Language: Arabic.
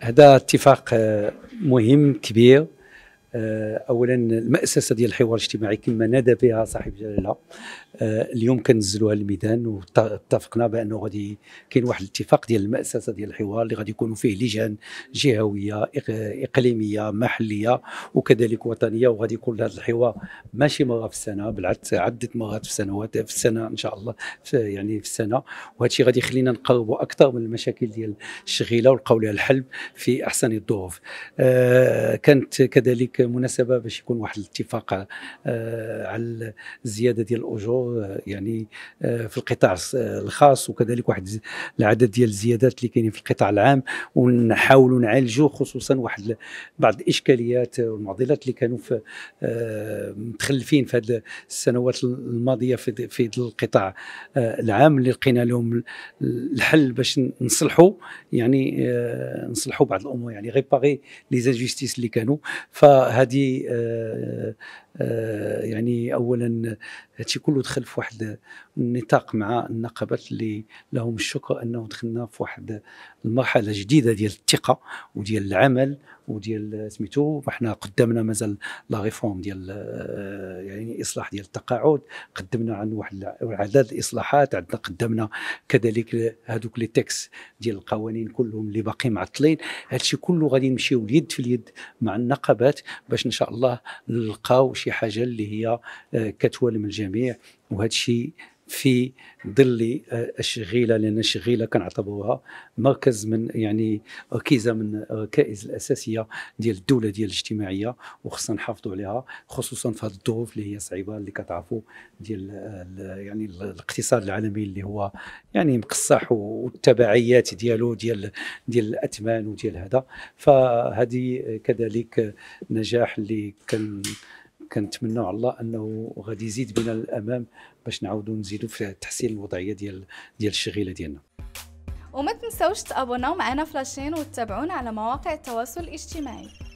هذا اتفاق آه، مهم كبير آه، اولا المأسسه ديال الحوار الاجتماعي كما نادى بها صاحب الجلاله آه، اليوم كنزلوها للميدان واتفقنا بانه غادي كاين واحد الاتفاق ديال المأسسه ديال الحوار اللي غادي يكونوا فيه لجان جهويه اقليميه محليه وكذلك وطنيه وغادي يكون هذا الحوار ماشي مره في السنه بالعكس عده مرات في السنوات في السنه ان شاء الله في يعني في السنه وهذا الشيء غادي يخلينا نقربوا اكثر من المشاكل ديال الشغيله ولقاو لها الحل في احسن الظروف آه، كانت كذلك مناسبه باش يكون واحد الاتفاق آه، على الزياده ديال الاجور آه، يعني آه، في القطاع الخاص وكذلك واحد العدد ديال الزيادات اللي كاينين في القطاع العام ونحاولوا نعالجوا خصوصا واحد بعض الاشكاليات والمعضلات اللي كانوا في متخلفين في هذه السنوات الماضيه في في القطاع العام اللي لقينا لهم الحل باش نصلحوا يعني نصلحوا بعض الامور يعني غيباغي لي زانجستيس اللي كانوا ف هذه آه، آه، يعني اولا هادشي كله دخل في واحد النطاق مع النقابات اللي لهم الشكر انه دخلنا في واحد المرحله جديده ديال الثقه وديال العمل وديال سميتو فاحنا قدمنا مازال لا ريفورم ديال يعني اصلاح ديال التقاعد قدمنا عن واحد عدد الاصلاحات عندنا قدمنا كذلك هذوك لي تيكس ديال القوانين كلهم اللي باقي معطلين هادشي كله غادي نمشيو اليد في اليد مع النقابات باش ان شاء الله نلقاو شي حاجه اللي هي آه، كتوالم الجميع الجميع وهذا الشيء في ظل آه، الشغيله لان الشغيله كنعتبروها مركز من يعني ركيزه من الركائز الاساسيه ديال الدوله ديال الاجتماعيه وخصنا نحافظوا عليها خصوصا في هذه الظروف اللي هي صعيبه اللي كتعرفوا ديال آه، يعني الاقتصاد العالمي اللي هو يعني مقصح والتبعيات ديالو ديال ديال الاثمان وديال هذا فهذه كذلك نجاح اللي كان كنتمناو على الله انه غادي يزيد بنا للامام باش نعاودوا نزيدوا في تحسين الوضعيه ديال ديال الشغيله ديالنا وما تنساوش تابوناو معنا فلاشين وتتابعونا على مواقع التواصل الاجتماعي